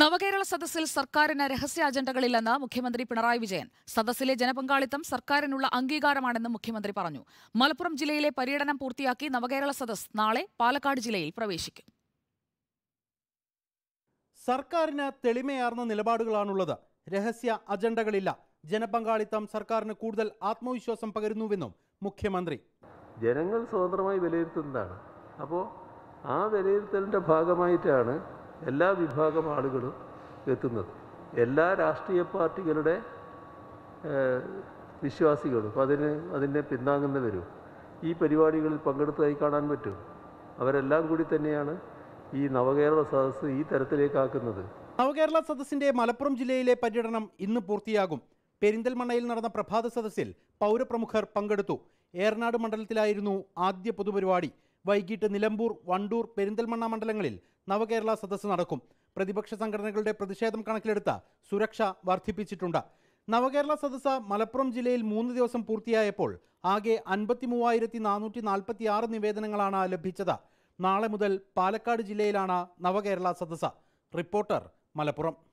നവകേരള സദസ്സിൽ സർക്കാരിന് രഹസ്യ അജണ്ടകളില്ലെന്ന് മുഖ്യമന്ത്രി പിണറായി വിജയൻ സദസ്സിലെ ജനപങ്കാളിത്തം സർക്കാരിനുള്ള അംഗീകാരമാണെന്ന് മുഖ്യമന്ത്രി പറഞ്ഞു മലപ്പുറം ജില്ലയിലെ പര്യടനം പൂർത്തിയാക്കി നവകേരള സദസ് നാളെ പാലക്കാട് ജില്ലയിൽ പ്രവേശിക്കും സർക്കാരിന് തെളിമയാർന്ന നിലപാടുകളാണുള്ളത് രഹസ്യ അജണ്ടകളില്ല ജനപങ്കാളിത്തം സർക്കാരിന് കൂടുതൽ ആത്മവിശ്വാസം പകരുന്നുവെന്നും മുഖ്യമന്ത്രി ജനങ്ങൾ സ്വതന്ത്രമായി വിലയിരുത്തുന്നതാണ് അപ്പോൾ ആ വിലയിരുത്തലിൻ്റെ ഭാഗമായിട്ടാണ് എല്ലാ വിഭാഗം ആളുകളും എത്തുന്നത് എല്ലാ രാഷ്ട്രീയ പാർട്ടികളുടെ വിശ്വാസികളും അതിന് അതിനെ പിന്താങ്ങുന്നവരും ഈ പരിപാടികളിൽ പങ്കെടുത്തതായി കാണാൻ പറ്റും അവരെല്ലാം കൂടി തന്നെയാണ് ഈ നവകേരള സദസ്സ് ഈ തരത്തിലേക്കാക്കുന്നത് നവകേരള സദസ്സിന്റെ മലപ്പുറം ജില്ലയിലെ പര്യടനം ഇന്ന് പൂർത്തിയാകും പെരിന്തൽമണ്ണയിൽ നടന്ന പ്രഭാത സദസ്സിൽ പൗരപ്രമുഖർ പങ്കെടുത്തു ഏറനാട് മണ്ഡലത്തിലായിരുന്നു ആദ്യ പൊതുപരിപാടി വൈകിട്ട് നിലമ്പൂർ വണ്ടൂർ പെരിന്തൽമണ്ണ മണ്ഡലങ്ങളിൽ നവകേരള സദസ്സ് നടക്കും പ്രതിപക്ഷ സംഘടനകളുടെ പ്രതിഷേധം കണക്കിലെടുത്ത സുരക്ഷ വർദ്ധിപ്പിച്ചിട്ടുണ്ട് നവകേരള സദസ്സ് മലപ്പുറം ജില്ലയിൽ മൂന്ന് ദിവസം പൂർത്തിയായപ്പോൾ ആകെ അൻപത്തി മൂവായിരത്തി നാനൂറ്റി നാൽപ്പത്തി ആറ് നിവേദനങ്ങളാണ് ലഭിച്ചത് നാളെ മുതൽ പാലക്കാട് ജില്ലയിലാണ് നവകേരള സദസ്സ് റിപ്പോർട്ടർ മലപ്പുറം